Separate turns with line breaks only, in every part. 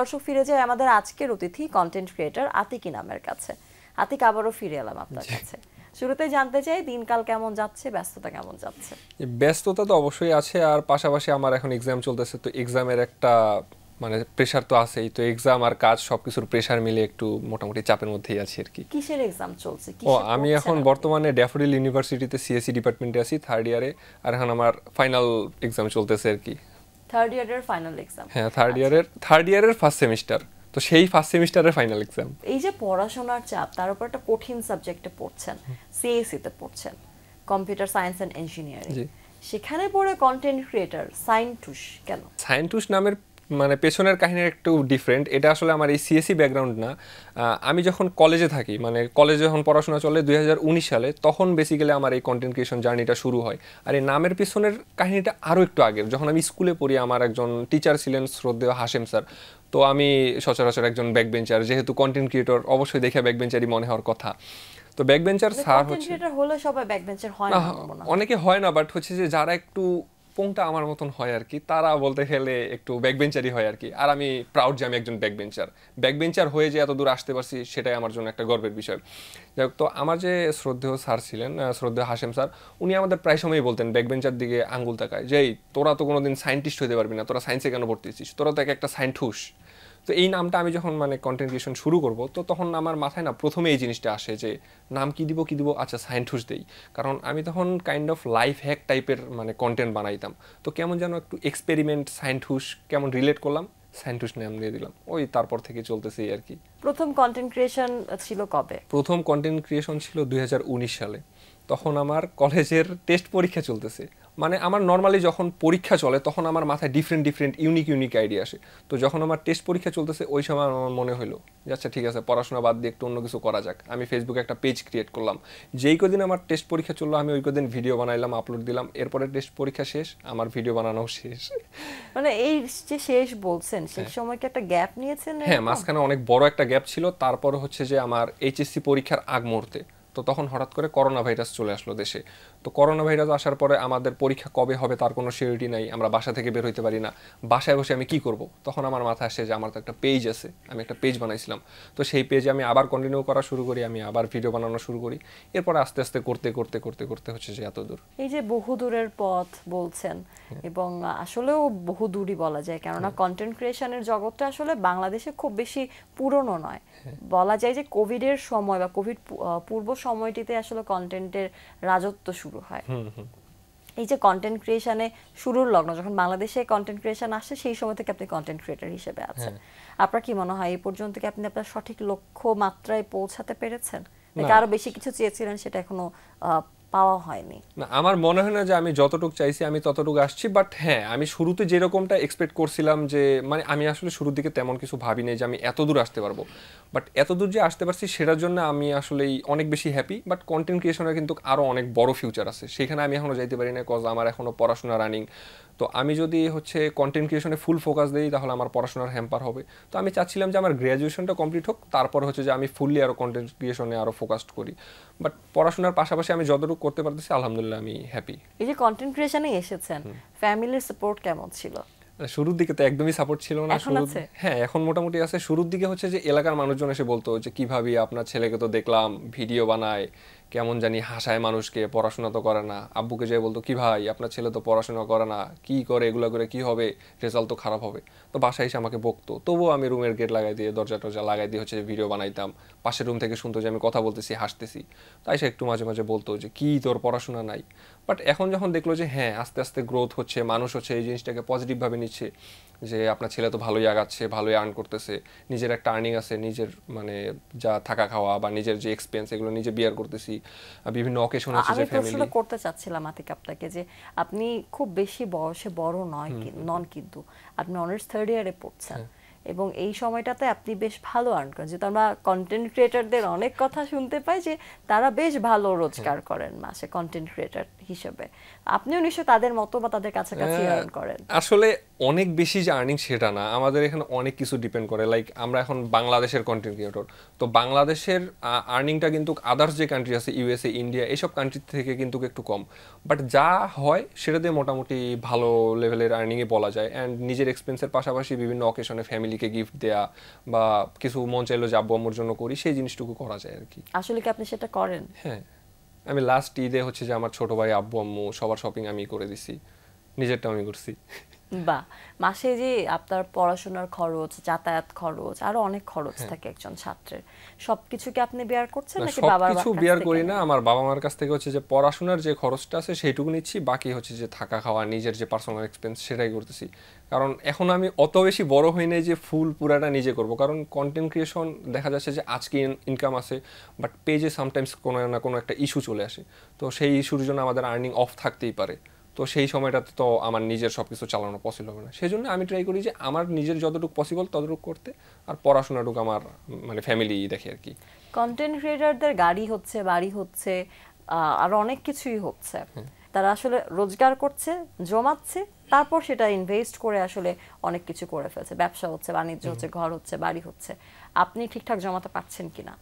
দর্শক ফিরে যায় আমাদের আজকের অতিথি কন্টেন্ট ক্রিয়েটর আতিকি নামের কাছে আতিক আবারও ফিরে এলাম আপনার কাছে শুরুতে জানতে চাই দিনকাল কেমন যাচ্ছে ব্যস্ততা কেমন
যাচ্ছে ব্যস্ততা তো অবশ্যই আছে আর পাশাপাশি আমার এখন এক্সাম চলতেছে তো এক্সামের একটা মানে প্রেশার তো আছেই তো এক্সাম আর কাজ সবকিছুর প্রেশার মিলে একটু মোটামুটি চাপের মধ্যেই আছি আর কি
কিসের এক্সাম চলছে ও
আমি এখন বর্তমানে ড্যাফোডিল ইউনিভার্সিটিতে সিএসসি ডিপার্টমেন্টে আছি থার্ড ইয়ারে আর এখন আমার ফাইনাল এক্সাম চলতেছে আর কি
থার্ড ইয়ারের ফাইনাল এক্সাম হ্যাঁ থার্ড
ইয়ারের থার্ড ইয়ারের ফার্স্ট সেমিস্টার তো সেই ফার্স্ট সেমিস্টারের ফাইনাল এক্সাম
এই যে পড়াশোনার চাপ তার উপর একটা কঠিন সাবজেক্টে পড়ছেন সিএসসি e তে পড়ছেন কম্পিউটার সায়েন্স এন্ড ইঞ্জিনিয়ারিং সেখানে পড়ে কন্টেন্ট ক্রিয়েটর সাইন্টুস কেন
সাইন্টুস নামের মানে পেছনের কাহিনীর একটু ডিফারেন্ট এটা আসলে আমার এই সিএসি ব্যাকগ্রাউন্ড e না আমি যখন কলেজে থাকি মানে কলেজে যখন পড়াশোনা চলে দুই সালে তখন বেসিক্যালি আমার এই কন্টেন্ট ক্রিয়েশন জার্নিটা শুরু হয় আর এই নামের পেছনের কাহিনীটা আরও একটু আগের যখন আমি স্কুলে পড়ি আমার একজন টিচার ছিলেন শ্রদ্ধেয় হাশেম স্যার তো আমি সচরাচর একজন ব্যাক বেঞ্চার যেহেতু কন্টেন্ট ক্রিয়েটর অবশ্যই দেখে ব্যাক বেঞ্চারই মনে হওয়ার কথা তো ব্যাক বেঞ্চার স্যার হচ্ছে অনেকে হয় না বাট হচ্ছে যে যারা একটু কোনটা আমার মতন হয় আর কি তারা বলতে গেলে একটু ব্যাকবেঞ্চারই হয় আর কি আর আমি প্রাউড যে আমি একজন ব্যাকবেঞ্চার ব্যাকবেঞ্চার হয়ে যে এত দূর আসতে পারছি সেটাই আমার জন্য একটা গর্বের বিষয় যাই তো আমার যে শ্রদ্ধেয় স্যার ছিলেন শ্রদ্ধেয় হাসেম স্যার উনি আমাদের প্রায় সময়ই বলতেন ব্যাকবেঞ্চার দিকে আঙ্গুল তাকায় যেই তোরা তো কোনোদিন সায়েন্টিস্ট হতে পারবি না তোরা সায়েন্সে কেন ভর্তি তোরা তো এক একটা সায়েন্ট হুস তো এই নামটা আমি যখন মানে কন্টেন্ট ক্রিয়েশন শুরু করব তো তখন আমার মাথায় না প্রথমে এই জিনিসটা আসে যে নাম কি দিব কি দিব আচ্ছা সায়েন্টুস দেই কারণ আমি তখন কাইন্ড অফ লাইফ হ্যাক টাইপের মানে কন্টেন্ট বানাইতাম তো কেমন যেন একটু এক্সপেরিমেন্ট সায়েন্টুস কেমন রিলেট করলাম সায়েন্টিস্ট নাম দিয়ে দিলাম ওই তারপর থেকে চলতেছে আর কি
প্রথম কন্টেন্ট ক্রিয়েশন ছিল কবে
প্রথম কন্টেন্ট ক্রিয়েশন ছিল দুই সালে তখন আমার কলেজের টেস্ট পরীক্ষা চলতেছে মানে আমার নর্মালি যখন পরীক্ষা চলে তখন আমার মাথায় different different unique unique idea আসে তো যখন আমার টেস্ট পরীক্ষা চলতেছে ওই সময় আমার মনে হলো আচ্ছা ঠিক আছে পড়াশোনা বাদ দিয়ে একটু অন্য কিছু করা যাক আমি ফেসবুকে একটা পেজ ক্রিয়েট করলাম যেই কদিন আমার টেস্ট পরীক্ষা চললো আমি ওই কদিন ভিডিও বানাইলাম আপলোড দিলাম এরপরে টেস্ট পরীক্ষা শেষ আমার ভিডিও বানানো শেষ
মানে এই যে শেষ বলছেন সেই হ্যাঁ। সময় কি একটা গ্যাপ নিয়েছেন হ্যাঁ মাঝখানে
অনেক বড় একটা গ্যাপ ছিল তারপর হচ্ছে যে আমার এইচএসসি পরীক্ষার আগ মুহূর্তে তো তখন হঠাৎ করে করোনা ভাইরাস চলে আসলো দেশে তো করোনা ভাইরাস আসার পরে আমাদের পরীক্ষা কবে হবে তার কোনো সিউরিটি নাই আমরা বাসা থেকে বের হইতে পারি না বাসায় বসে আমি কি করব তখন আমার মাথায় আসে যে আমার তো একটা পেজ আছে আমি একটা পেজ বানাইছিলাম তো সেই পেজে আমি আবার কন্টিনিউ করা শুরু করি আমি আবার ভিডিও বানানো শুরু করি এরপর আস্তে আস্তে করতে করতে করতে করতে হচ্ছে যে এত দূর
এই যে বহু দূরের পথ বলছেন হ্যাঁ। এবং আসলেও বহু দূরই বলা যায় কেননা কন্টেন্ট হ্যাঁ। ক্রিয়েশনের জগৎটা আসলে বাংলাদেশে খুব বেশি পুরনো নয় হ্যাঁ। বলা যায় যে কোভিডের সময় বা কোভিড পূর্ব সময় সময়টিতে আসলে কন্টেন্টের রাজত্ব শুরু হয় এই যে কন্টেন্ট ক্রিয়েশনে শুরুর লগ্ন যখন বাংলাদেশে কন্টেন্ট ক্রিয়েশন আসে সেই সময় থেকে আপনি কন্টেন্ট ক্রিয়েটার হিসেবে আছেন হ্যাঁ। আপনার কি মনে হয় এই পর্যন্ত কি আপনি আপনার সঠিক লক্ষ্য মাত্রায় পৌঁছাতে পেরেছেন নাকি আরো বেশি কিছু চেয়েছিলেন সেটা এখনো পাওয়া হয়নি
না আমার মনে হয় না যে আমি যতটুকু চাইছি আমি ততটুকু আসছি বাট হ্যাঁ আমি শুরুতে যেরকমটা এক্সপেক্ট করছিলাম যে মানে আমি আসলে শুরুর দিকে তেমন কিছু ভাবি নাই যে আমি এত দূর আসতে পারবো বাট এত দূর যে আসতে পারছি সেটার জন্য আমি আসলেই অনেক বেশি হ্যাপি বাট কন্টেন্ট ক্রিয়েশনের কিন্তু আরও অনেক বড় ফিউচার আছে সেখানে আমি এখনও যাইতে পারি না কজ আমার এখনও পড়াশোনা রানিং তো আমি যদি হচ্ছে কন্টেন্ট ক্রিয়েশনে ফুল ফোকাস দিই তাহলে আমার পড়াশোনার হ্যাম্পার হবে তো আমি চাচ্ছিলাম যে আমার গ্র্যাজুয়েশনটা কমপ্লিট হোক তারপর হচ্ছে যে আমি ফুললি আরও কন্টেন্ট ক্রিয়েশনে আরও ফোকাসড করি বাট পড়াশোনার পাশাপাশি আমি যতটুকু করতে পারতেছি আলহামদুলিল্লাহ আমি হ্যাপি এই
যে কন্টেন্ট ক্রিয়েশনে এসেছেন ফ্যামিলির সাপোর্ট কেমন ছিল
শুরুর দিকে তো একদমই সাপোর্ট ছিল না শুরু হ্যাঁ এখন মোটামুটি আছে শুরুর দিকে হচ্ছে যে এলাকার মানুষজন এসে বলতো যে কিভাবে আপনার ছেলেকে তো দেখলাম ভিডিও বানায় কেমন জানি হাসায় মানুষকে পড়াশোনা তো করে না আব্বুকে যাই বলতো কি ভাই আপনার ছেলে তো পড়াশোনা করে না কি করে এগুলো করে কি হবে রেজাল্ট তো খারাপ হবে তো বাসায় এসে আমাকে বকতো তবুও আমি রুমের গেট লাগাই দিয়ে দরজা টরজা লাগাই দিয়ে হচ্ছে ভিডিও বানাইতাম পাশের রুম থেকে শুনতো যে আমি কথা বলতেছি হাসতেছি তাই সে একটু মাঝে মাঝে বলতো যে কি তোর পড়াশোনা নাই বাট এখন যখন দেখলো যে হ্যাঁ আস্তে আস্তে গ্রোথ হচ্ছে মানুষ হচ্ছে এই জিনিসটাকে পজিটিভভাবে নিচ্ছে যে আপনার ছেলে তো ভালোই আগাচ্ছে ভালোই আর্ন করতেছে নিজের একটা আর্নিং আছে নিজের মানে যা থাকা খাওয়া বা নিজের যে এক্সপিরিয়েন্স এগুলো নিজে বিয়ার করতেছি বিভিন্ন অকেশন আছে যে ফ্যামিলি
করতে চাচ্ছিলাম আতিক আপনাকে যে আপনি খুব বেশি বয়সে বড় নয় নন কিন্তু আপনি অনার্স থার্ড ইয়ারে পড়ছেন হ্যাঁ। এবং এই সময়টাতে আপনি বেশ ভালো আর্ন করেন যেহেতু আমরা কন্টেন্ট ক্রিয়েটারদের অনেক কথা শুনতে পাই যে তারা বেশ ভালো রোজগার হ্যাঁ। করেন মাসে কন্টেন্ট ক্রিয়েটার হিসেবে আপনিও নিশ্চয়ই তাদের মতো বা তাদের কাছাকাছি আর্ন হ্যাঁ, করেন
আসলে অনেক বেশি যে আর্নিং সেটা না আমাদের এখানে অনেক কিছু ডিপেন্ড করে লাইক আমরা এখন বাংলাদেশের কন্টেন্ট ক্রিয়েটর তো বাংলাদেশের আর্নিংটা কিন্তু আদার্স যে কান্ট্রি আছে ইউএসএ ইন্ডিয়া এইসব কান্ট্রি থেকে কিন্তু একটু কম বাট যা হয় সেটা দিয়ে মোটামুটি ভালো লেভেলের আর্নিংয়ে বলা যায় অ্যান্ড নিজের এক্সপেন্সের পাশাপাশি বিভিন্ন অকেশনে ফ্যামিলিকে গিফট দেয়া বা কিছু মন চাইলো যে আব্বু জন্য করি সেই জিনিসটুকু করা যায় আর কি
আসলে কি আপনি সেটা করেন
হ্যাঁ আমি লাস্ট ঈদে হচ্ছে যে আমার ছোট ভাই আব্বু আম্মু সবার শপিং আমি করে দিছি নিজেরটা আমি করছি
বা মাসে যে আপনার পড়াশোনার খরচ যাতায়াত খরচ আরো অনেক খরচ হ্যাঁ। থাকে একজন ছাত্রের সবকিছু কি আপনি বিয়ার
করছেন নাকি বাবার কাছ থেকে বিয়ার করি না আমার বাবা মার কাছ থেকে হচ্ছে যে পড়াশোনার যে খরচটা আছে সেইটুকু নিচ্ছি বাকি হচ্ছে যে থাকা খাওয়া নিজের যে পার্সোনাল এক্সপেন্স সেটাই করতেছি কারণ এখন আমি অত বেশি বড় হই নাই যে ফুল পুরাটা নিজে করব কারণ কন্টেন্ট ক্রিয়েশন দেখা যাচ্ছে যে আজকে ইনকাম আছে বাট পেজে সামটাইমস কোনো না কোনো একটা ইস্যু চলে আসে তো সেই ইস্যুর জন্য আমাদের আর্নিং অফ থাকতেই পারে তো সেই সময়টাতে তো আমার নিজের সব কিছু চালানো পসিবল হবে না সেই জন্য আমি ট্রাই করি যে আমার নিজের যতটুকু পসিবল ততটুকু করতে আর পড়াশোনাটুকু আমার মানে ফ্যামিলি দেখে আর কি
কন্টেন্ট ক্রিয়েটারদের গাড়ি হচ্ছে বাড়ি হচ্ছে আর অনেক কিছুই হচ্ছে তারা আসলে রোজগার করছে জমাচ্ছে তারপর সেটা ইনভেস্ট করে আসলে অনেক কিছু করে ফেলছে ব্যবসা হচ্ছে বাণিজ্য হচ্ছে ঘর হচ্ছে বাড়ি হচ্ছে আপনি ঠিকঠাক জমাতে পারছেন কিনা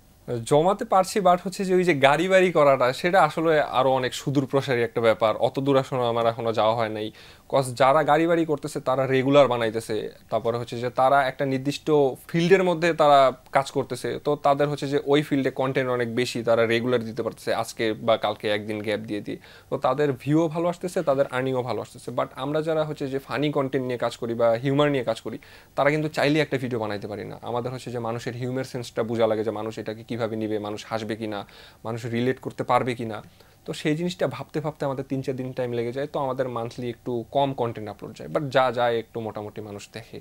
জমাতে পারছি বাট হচ্ছে যে ওই যে গাড়ি বাড়ি করাটা সেটা আসলে আরও অনেক সুদূর প্রসারী একটা ব্যাপার অত দূর আসলে আমার এখনও যাওয়া হয় নাই কজ যারা গাড়ি বাড়ি করতেছে তারা রেগুলার বানাইতেছে তারপরে হচ্ছে যে তারা একটা নির্দিষ্ট ফিল্ডের মধ্যে তারা কাজ করতেছে তো তাদের হচ্ছে যে ওই ফিল্ডে কন্টেন্ট অনেক বেশি তারা রেগুলার দিতে পারতেছে আজকে বা কালকে একদিন গ্যাপ দিয়ে দিয়ে তো তাদের ভিউও ভালো আসতেছে তাদের আর্নিংও ভালো আসতেছে বাট আমরা যারা হচ্ছে যে ফানি কন্টেন্ট নিয়ে কাজ করি বা হিউমার নিয়ে কাজ করি তারা কিন্তু চাইলে একটা ভিডিও বানাইতে পারি না আমাদের হচ্ছে যে মানুষের হিউমার সেন্সটা বোঝা লাগে যে মানুষ এটাকে কী কিভাবে নিবে মানুষ হাসবে কি না মানুষ রিলেট করতে পারবে কি না তো সেই জিনিসটা ভাবতে ভাবতে আমাদের তিন চার দিন টাইম লেগে যায় তো আমাদের মান্থলি একটু কম কন্টেন্ট আপলোড যায় বাট যা যায় একটু মোটামুটি মানুষ দেখে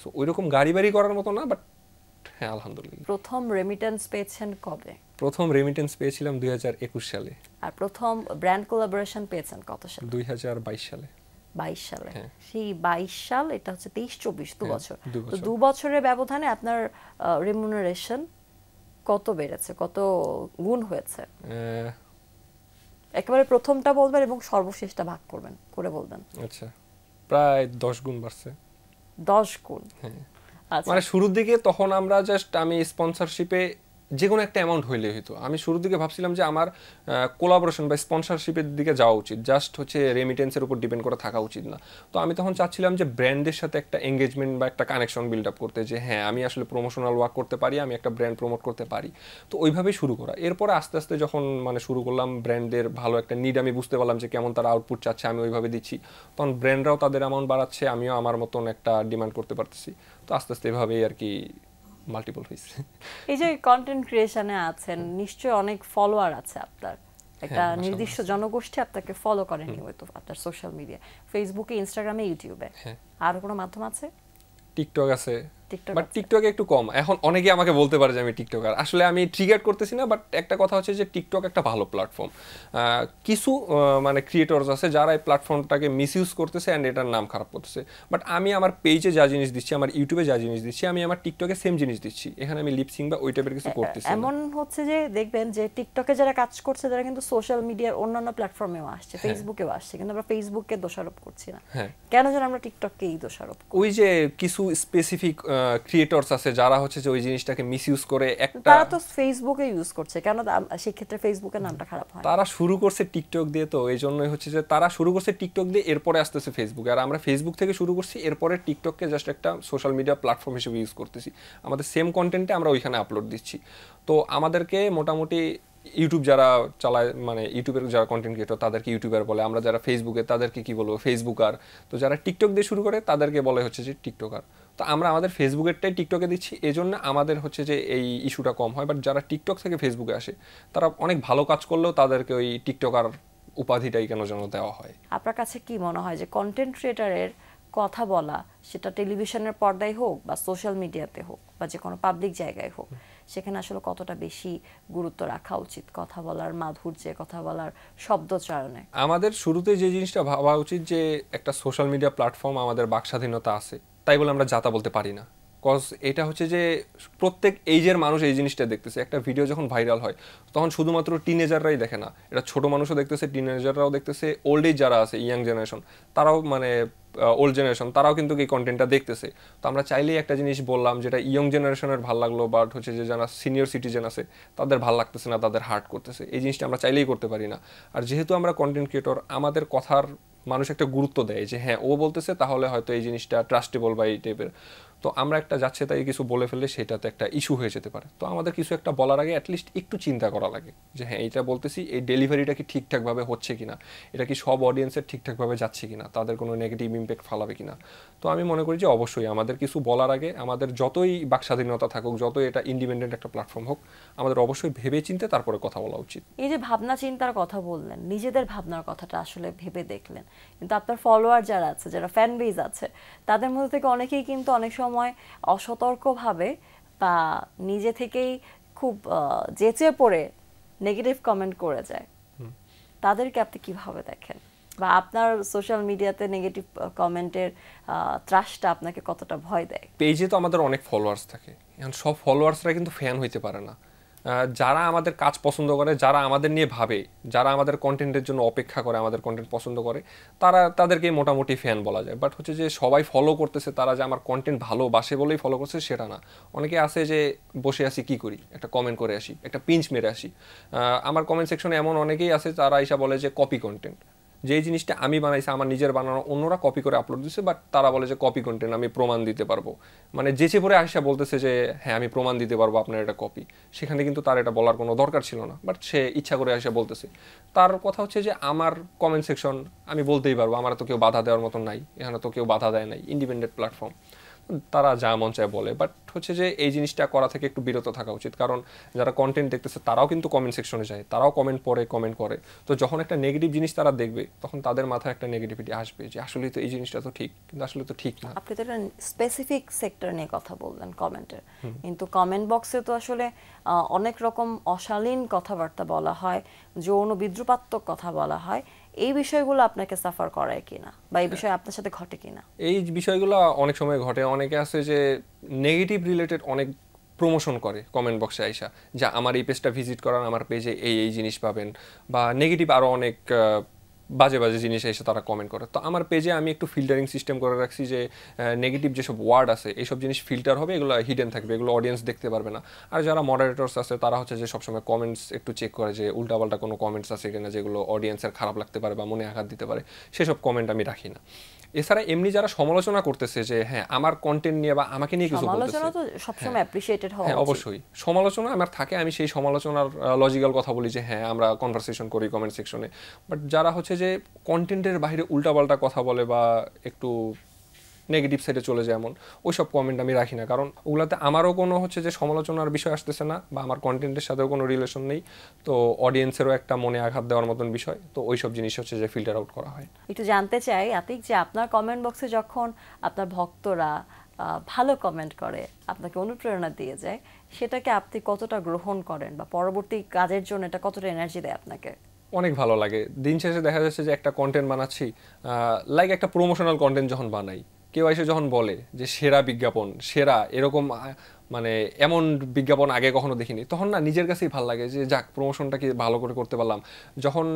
সো ওই রকম গাড়ি বাড়ি করার মতো না বাট হ্যাঁ আলহামদুলিল্লাহ
প্রথম রেমিটেন্স পেয়েছেন কবে
প্রথম রেমিটেন্স পেয়েছিলাম দুই সালে
আর প্রথম ব্র্যান্ড কোলাবোরেশন পেয়েছেন কত সালে দুই সালে বাইশ সালে হ্যাঁ। সেই বাইশ সাল এটা হচ্ছে তেইশ চব্বিশ দু হ্যাঁ, বছর তো দু বছরের ব্যবধানে আপনার রেমুনারেশন কত বেড়েছে কত গুণ হয়েছে একেবারে প্রথমটা বলবেন এবং সর্বশেষটা ভাগ
করবেন করে বলবেন আচ্ছা প্রায় দশ গুণ বাড়ছে দশ গুণ হ্যাঁ। আচ্ছা। মানে শুরুর দিকে তখন আমরা জাস্ট আমি স্পন্সরশিপে যে কোনো একটা অ্যামাউন্ট হইলে হইতো আমি শুরুর দিকে ভাবছিলাম যে আমার কোলাবোরেশন বা স্পন্সারশিপের দিকে যাওয়া উচিত জাস্ট হচ্ছে রেমিটেন্সের উপর ডিপেন্ড করে থাকা উচিত না তো আমি তখন চাচ্ছিলাম যে ব্র্যান্ডের সাথে একটা এঙ্গেজমেন্ট বা একটা কানেকশন বিল্ড আপ করতে যে হ্যাঁ আমি আসলে প্রমোশনাল ওয়ার্ক করতে পারি আমি একটা ব্র্যান্ড প্রমোট করতে পারি তো ওইভাবেই শুরু করা এরপরে আস্তে আস্তে যখন মানে শুরু করলাম ব্র্যান্ডের ভালো একটা নিড আমি বুঝতে পারলাম যে কেমন তারা আউটপুট চাচ্ছে আমি ওইভাবে দিচ্ছি তখন ব্র্যান্ডরাও তাদের অ্যামাউন্ট বাড়াচ্ছে আমিও আমার মতন একটা ডিমান্ড করতে পারতেছি তো আস্তে আস্তে এভাবেই আর কি মাল্টিপল হয়েছে
এই যে কন্টেন্ট ক্রিয়েশনে আছেন নিশ্চয় অনেক ফলোয়ার আছে আপনার হ্যাঁ, একটা নির্দিষ্ট জনগোষ্ঠী আপনাকে ফলো করে হয়তো আপনার সোশ্যাল মিডিয়া ফেসবুকে ইনস্টাগ্রামে ইউটিউবে আর কোনো মাধ্যম আছে
টিকটক আছে বাট টিকটকে একটু কম এখন অনেকে আমাকে বলতে পারে যে আমি টিকটক আর আসলে আমি ট্রিগার করতেছি না বাট একটা কথা হচ্ছে যে টিকটক একটা ভালো প্ল্যাটফর্ম কিছু মানে ক্রিয়েটরস আছে যারা এই প্ল্যাটফর্মটাকে মিসইউজ করতেছে অ্যান্ড এটার নাম খারাপ করতেছে বাট আমি আমার পেজে যা জিনিস দিচ্ছি আমার ইউটিউবে যা জিনিস দিচ্ছি আমি আমার টিকটকে সেম জিনিস দিচ্ছি এখানে আমি লিপসিং বা ওই টাইপের কিছু করতেছি এমন
হচ্ছে যে দেখবেন যে টিকটকে যারা কাজ করছে তারা কিন্তু সোশ্যাল মিডিয়ার অন্যান্য প্ল্যাটফর্মেও আসছে ফেসবুকেও হ্যাঁ। আসছে কিন্তু আমরা ফেসবুককে দোষারোপ করছি না হ্যাঁ। কেন যেন আমরা টিকটককেই দোষারোপ
ওই যে কিছু স্পেসিফিক ক্রিয়েটরস আছে যারা হচ্ছে যে ওই জিনিসটাকে মিসইউজ করে একটা তারা তো
ফেসবুকে ইউজ করছে কেন সেই ক্ষেত্রে ফেসবুকের নামটা খারাপ হয়
তারা শুরু করছে টিকটক দিয়ে তো এই জন্যই হচ্ছে যে তারা শুরু করছে টিকটক দিয়ে এরপরে আসতেছে ফেসবুকে আর আমরা ফেসবুক থেকে শুরু করছি এরপরে টিকটককে জাস্ট একটা সোশ্যাল মিডিয়া প্ল্যাটফর্ম হিসেবে ইউজ করতেছি আমাদের সেম কন্টেন্টে আমরা ওইখানে আপলোড দিচ্ছি তো আমাদেরকে মোটামুটি ইউটিউব যারা চালায় মানে ইউটিউবের যারা কন্টেন্ট ক্রিয়েটর তাদেরকে ইউটিউবার বলে আমরা যারা ফেসবুকে তাদেরকে কি বলবো ফেসবুকার তো যারা টিকটক দিয়ে শুরু করে তাদেরকে বলে হচ্ছে যে টিকটকার তো আমরা আমাদের ফেসবুকেরটাই টিকটকে দিচ্ছি এই জন্য আমাদের হচ্ছে যে এই ইস্যুটা কম হয় বাট যারা টিকটক থেকে ফেসবুকে আসে তারা অনেক ভালো কাজ করলেও তাদেরকে ওই টিকটকার উপাধিটাই কেন যেন দেওয়া হয়
আপনার কাছে কি মনে হয় যে কন্টেন্ট ক্রিয়েটারের কথা বলা সেটা টেলিভিশনের পর্দায় হোক বা সোশ্যাল মিডিয়াতে হোক বা যে কোনো পাবলিক জায়গায় হোক সেখানে আসলে কতটা বেশি গুরুত্ব রাখা উচিত কথা বলার মাধুর্যে কথা বলার শব্দচয়নে
আমাদের শুরুতে যে জিনিসটা ভাবা উচিত যে একটা সোশ্যাল মিডিয়া প্ল্যাটফর্ম আমাদের বাক স্বাধীনতা আছে তাই বলে আমরা যাতা বলতে পারি না কজ এটা হচ্ছে যে প্রত্যেক এইজের মানুষ এই জিনিসটা দেখতেছে একটা ভিডিও যখন ভাইরাল হয় তখন শুধুমাত্র টিনেজাররাই দেখে না এটা ছোট মানুষও দেখতেছে টিনেজাররাও দেখতেছে ওল্ড এজ যারা আছে ইয়াং জেনারেশন তারাও মানে ওল্ড জেনারেশন তারাও কিন্তু এই কন্টেন্টটা দেখতেছে তো আমরা চাইলেই একটা জিনিস বললাম যেটা ইয়ং জেনারেশনের ভাল লাগলো বাট হচ্ছে যে যারা সিনিয়র সিটিজেন আছে তাদের ভাল লাগতেছে না তাদের হার্ট করতেছে এই জিনিসটা আমরা চাইলেই করতে পারি না আর যেহেতু আমরা কন্টেন্ট ক্রিয়েটর আমাদের কথার মানুষ একটা গুরুত্ব দেয় যে হ্যাঁ ও বলতেছে তাহলে হয়তো এই জিনিসটা ট্রাস্টেবল বা এই টাইপের তো আমরা একটা যাচ্ছে তাই কিছু বলে ফেললে সেটাতে একটা ইস্যু হয়ে যেতে পারে তো আমাদের কিছু একটা বলার আগে অ্যাটলিস্ট একটু চিন্তা করা লাগে যে হ্যাঁ এটা বলতেছি এই ডেলিভারিটা কি ঠিকঠাকভাবে হচ্ছে কিনা এটা কি সব অডিয়েন্সের ঠিকঠাকভাবে যাচ্ছে কিনা তাদের কোনো নেগেটিভ ইম্প্যাক্ট ফালাবে কিনা তো আমি মনে করি যে অবশ্যই আমাদের কিছু বলার আগে আমাদের যতই বাক স্বাধীনতা থাকুক যতই এটা ইন্ডিপেন্ডেন্ট একটা প্ল্যাটফর্ম হোক আমাদের অবশ্যই ভেবে চিনতে তারপরে কথা বলা উচিত
এই যে ভাবনা চিন্তার কথা বললেন নিজেদের ভাবনার কথাটা আসলে ভেবে দেখলেন কিন্তু আপনার ফলোয়ার যারা আছে যারা ফ্যান বেজ আছে তাদের মধ্যে থেকে অনেকেই কিন্তু অনেক সময় সময় অসতর্কভাবে বা নিজে থেকেই খুব জেচে পড়ে নেগেটিভ কমেন্ট করে যায় তাদেরকে আপনি কিভাবে দেখেন বা আপনার সোশ্যাল মিডিয়াতে নেগেটিভ কমেন্টের ত্রাসটা আপনাকে কতটা ভয় দেয়
পেজে তো আমাদের অনেক ফলোয়ার্স থাকে সব ফলোয়ার্সরা কিন্তু ফ্যান হইতে পারে না যারা আমাদের কাজ পছন্দ করে যারা আমাদের নিয়ে ভাবে যারা আমাদের কন্টেন্টের জন্য অপেক্ষা করে আমাদের কন্টেন্ট পছন্দ করে তারা তাদেরকে মোটামুটি ফ্যান বলা যায় বাট হচ্ছে যে সবাই ফলো করতেছে তারা যে আমার কন্টেন্ট ভালোবাসে বলেই ফলো করছে সেটা না অনেকে আছে যে বসে আসি কি করি একটা কমেন্ট করে আসি একটা পিঞ্চ মেরে আসি আমার কমেন্ট সেকশনে এমন অনেকেই আছে তারা এসে বলে যে কপি কন্টেন্ট যে জিনিসটা আমি বানাইছি আমার নিজের বানানো অন্যরা কপি করে আপলোড দিচ্ছে বাট তারা বলে যে কপি কন্টেন্ট আমি প্রমাণ দিতে পারবো মানে যেচে পরে আসা বলতেছে যে হ্যাঁ আমি প্রমাণ দিতে পারবো আপনার এটা কপি সেখানে কিন্তু তার এটা বলার কোনো দরকার ছিল না বাট সে ইচ্ছা করে আসা বলতেছে তার কথা হচ্ছে যে আমার কমেন্ট সেকশন আমি বলতেই পারবো আমার তো কেউ বাধা দেওয়ার মতন নাই এখানে তো কেউ বাধা দেয় নাই ইন্ডিপেন্ডেন্ট প্ল্যাটফর্ম তারা যা মন চায় বলে বাট হচ্ছে যে এই জিনিসটা করা থেকে একটু বিরত থাকা উচিত কারণ যারা কন্টেন্ট দেখতেছে তারাও কিন্তু কমেন্ট সেকশনে যায় তারাও কমেন্ট পড়ে কমেন্ট করে তো যখন একটা নেগেটিভ জিনিস তারা দেখবে তখন তাদের মাথায় একটা নেগেটিভিটি আসবে যে আসলে তো এই জিনিসটা তো ঠিক কিন্তু আসলে তো ঠিক না
আপনি তো একটা স্পেসিফিক সেক্টর নিয়ে কথা বললেন কমেন্টের কিন্তু কমেন্ট বক্সে তো আসলে অনেক রকম অশালীন কথাবার্তা বলা হয় যৌন বিদ্রুপাত্মক কথা বলা হয় এই বিষয়গুলো আপনাকে সাফার করায় কিনা বা এই বিষয়ে আপনার সাথে ঘটে কিনা
এই বিষয়গুলো অনেক সময় ঘটে অনেকে আছে যে নেগেটিভ রিলেটেড অনেক প্রমোশন করে কমেন্ট বক্সে আইসা যা আমার এই পেজটা ভিজিট করান আমার পেজে এই এই জিনিস পাবেন বা নেগেটিভ আরও অনেক বাজে বাজে জিনিস এসে তারা কমেন্ট করে তো আমার পেজে আমি একটু ফিল্টারিং সিস্টেম করে রাখছি যে নেগেটিভ যেসব ওয়ার্ড আছে এইসব জিনিস ফিল্টার হবে এগুলো হিডেন থাকবে এগুলো অডিয়েন্স দেখতে পারবে না আর যারা মডারেটর্স আছে তারা হচ্ছে যে সবসময় কমেন্টস একটু চেক করে যে উল্টাপাল্টা কোনো কমেন্টস আছে কিনা যেগুলো অডিয়েন্সের খারাপ লাগতে পারে বা মনে আঘাত দিতে পারে সেসব কমেন্ট আমি রাখি না এছাড়া এমনি যারা সমালোচনা করতেছে যে হ্যাঁ আমার কন্টেন্ট নিয়ে বা আমাকে নিয়ে কিছু সমালোচনা তো
হ্যাঁ। সবসময় অ্যাপ্রিশিয়েটেড হয় হ্যাঁ অবশ্যই
সমালোচনা আমার থাকে আমি সেই সমালোচনার লজিক্যাল কথা বলি যে হ্যাঁ আমরা কনভারসেশন করি কমেন্ট সেকশনে বাট যারা হচ্ছে যে কন্টেন্টের বাইরে উল্টাপাল্টা কথা বলে বা একটু নেগেটিভ সাইডে চলে যায় এমন সব কমেন্ট আমি রাখি না কারণ ওগুলাতে আমারও কোনো হচ্ছে যে সমালোচনার বিষয় আসতেছে না বা আমার কন্টেন্টের সাথেও কোনো রিলেশন নেই তো অডিয়েন্সেরও একটা মনে আঘাত দেওয়ার মতন বিষয় তো ওই সব জিনিস হচ্ছে যে ফিল্টার আউট করা হয়
একটু জানতে চাই আতিক যে আপনার কমেন্ট বক্সে যখন আপনার ভক্তরা ভালো কমেন্ট করে আপনাকে অনুপ্রেরণা দিয়ে যায় সেটাকে আপনি কতটা গ্রহণ করেন বা পরবর্তী কাজের জন্য এটা কতটা এনার্জি দেয় আপনাকে
অনেক ভালো লাগে দিন শেষে দেখা যাচ্ছে যে একটা কন্টেন্ট বানাচ্ছি লাইক একটা প্রমোশনাল কন্টেন্ট যখন বানাই কেউ এসে যখন বলে যে সেরা বিজ্ঞাপন সেরা এরকম মানে এমন বিজ্ঞাপন আগে কখনো দেখিনি তখন না নিজের কাছেই ভালো লাগে যে যাক প্রমোশনটা কি ভালো করে করতে পারলাম যখন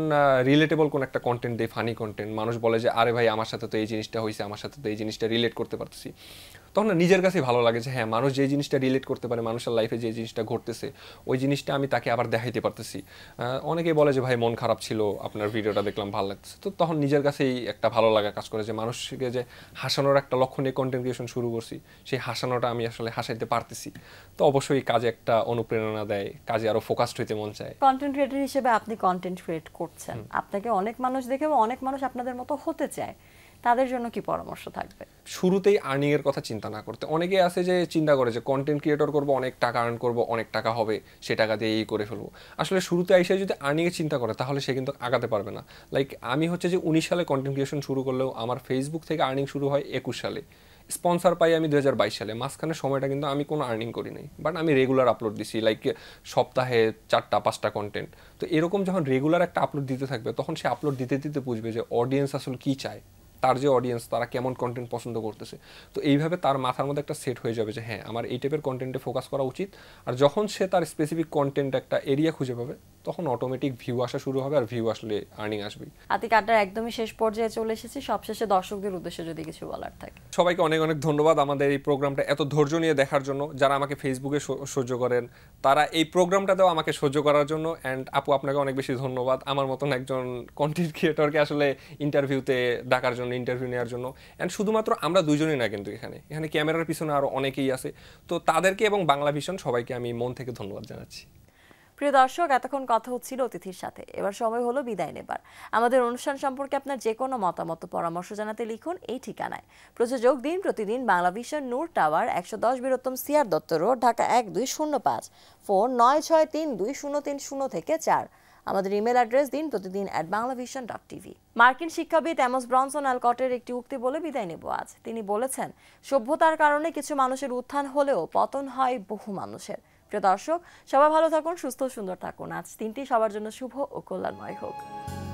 রিলেটেবল কোন একটা কন্টেন্ট দেয় ফানি কন্টেন্ট মানুষ বলে যে আরে ভাই আমার সাথে তো এই জিনিসটা হয়েছে আমার সাথে তো এই জিনিসটা রিলেট করতে পারতেছি তখন না নিজের কাছেই ভালো লাগে যে হ্যাঁ মানুষ যে জিনিসটা রিলেট করতে পারে মানুষের লাইফে যে জিনিসটা ঘটতেছে ওই জিনিসটা আমি তাকে আবার দেখাইতে পারতেছি অনেকেই বলে যে ভাই মন খারাপ ছিল আপনার ভিডিওটা দেখলাম ভালো লাগছে তো তখন নিজের কাছেই একটা ভালো লাগা কাজ করে যে মানুষকে যে হাসানোর একটা লক্ষ্য নিয়ে কন্টেন্ট ক্রিয়েশন শুরু করছি সেই হাসানোটা আমি আসলে হাসাইতে পারতেছি তো অবশ্যই কাজে একটা অনুপ্রেরণা দেয় কাজে আরও ফোকাসড হইতে মন চায়
কন্টেন্ট ক্রিয়েটার হিসেবে আপনি কন্টেন্ট ক্রিয়েট করছেন আপনাকে অনেক মানুষ দেখে অনেক মানুষ আপনাদের মতো হতে চায় তাদের জন্য কি পরামর্শ থাকবে
শুরুতেই আর্নিং এর কথা চিন্তা না করতে অনেকে আছে যে চিন্তা করে যে কন্টেন্ট ক্রিয়েটর করব অনেক টাকা আর্ন করব অনেক টাকা হবে সে টাকা দিয়ে এই করে ফেলবো আসলে শুরুতে এসে যদি আর্নিং এর চিন্তা করে তাহলে সে কিন্তু আগাতে পারবে না লাইক আমি হচ্ছে যে উনিশ সালে কন্টেন্ট ক্রিয়েশন শুরু করলেও আমার ফেসবুক থেকে আর্নিং শুরু হয় একুশ সালে স্পন্সার পাই আমি দু হাজার বাইশ সালে মাঝখানে সময়টা কিন্তু আমি কোনো আর্নিং করি নাই বাট আমি রেগুলার আপলোড দিছি লাইক সপ্তাহে চারটা পাঁচটা কন্টেন্ট তো এরকম যখন রেগুলার একটা আপলোড দিতে থাকবে তখন সে আপলোড দিতে দিতে বুঝবে যে অডিয়েন্স আসলে কী চায় তার যে অডিয়েন্স তারা কেমন কন্টেন্ট পছন্দ করতেছে তো এইভাবে তার মাথার মধ্যে একটা সেট হয়ে যাবে যে হ্যাঁ আমার এই টাইপের কন্টেন্টে ফোকাস করা উচিত আর যখন সে তার স্পেসিফিক কন্টেন্ট একটা এরিয়া খুঁজে পাবে তখন অটোমেটিক ভিউ আসা শুরু হবে আর ভিউ আসলে আর্নিং আসবে
আতিক আড্ডার একদমই শেষ পর্যায়ে চলে এসেছি সবশেষে দর্শকদের উদ্দেশ্যে যদি কিছু বলার থাকে
সবাইকে অনেক অনেক ধন্যবাদ আমাদের এই প্রোগ্রামটা এত ধৈর্য নিয়ে দেখার জন্য যারা আমাকে ফেসবুকে সহ্য করেন তারা এই প্রোগ্রামটাতেও আমাকে সহ্য করার জন্য অ্যান্ড আপু আপনাকে অনেক বেশি ধন্যবাদ আমার মতন একজন কন্টেন্ট ক্রিয়েটরকে আসলে ইন্টারভিউতে ডাকার জন্য ইন্টারভিউ নেওয়ার জন্য অ্যান্ড শুধুমাত্র আমরা দুজনই না কিন্তু এখানে এখানে ক্যামেরার পিছনে আরও অনেকেই আছে তো তাদেরকে এবং বাংলা ভিশন সবাইকে আমি মন থেকে ধন্যবাদ জানাচ্ছি
প্রিয় দর্শক এতক্ষণ কথা হচ্ছিল অতিথির সাথে এবার সময় হলো বিদায় নেবার আমাদের অনুষ্ঠান সম্পর্কে আপনার যে কোনো মতামত পরামর্শ জানাতে লিখুন এই ঠিকানায় প্রযোজক দিন প্রতিদিন বাংলা ভিশন নূর টাওয়ার একশো দশ বীরত্তম সিআর দত্ত রোড ঢাকা এক দুই শূন্য পাঁচ ফোন নয় ছয় তিন দুই শূন্য তিন শূন্য থেকে চার আমাদের ইমেল অ্যাড্রেস দিন প্রতিদিন অ্যাট বাংলাভিশন ডট টিভি মার্কিন শিক্ষাবিদ অ্যামস ব্রনসন অ্যালকটের একটি উক্তি বলে বিদায় নেব আজ তিনি বলেছেন সভ্যতার কারণে কিছু মানুষের উত্থান হলেও পতন হয় বহু মানুষের প্রিয় দর্শক সবাই ভালো থাকুন সুস্থ সুন্দর থাকুন আজ তিনটি সবার জন্য শুভ ও কল্যাণময় হোক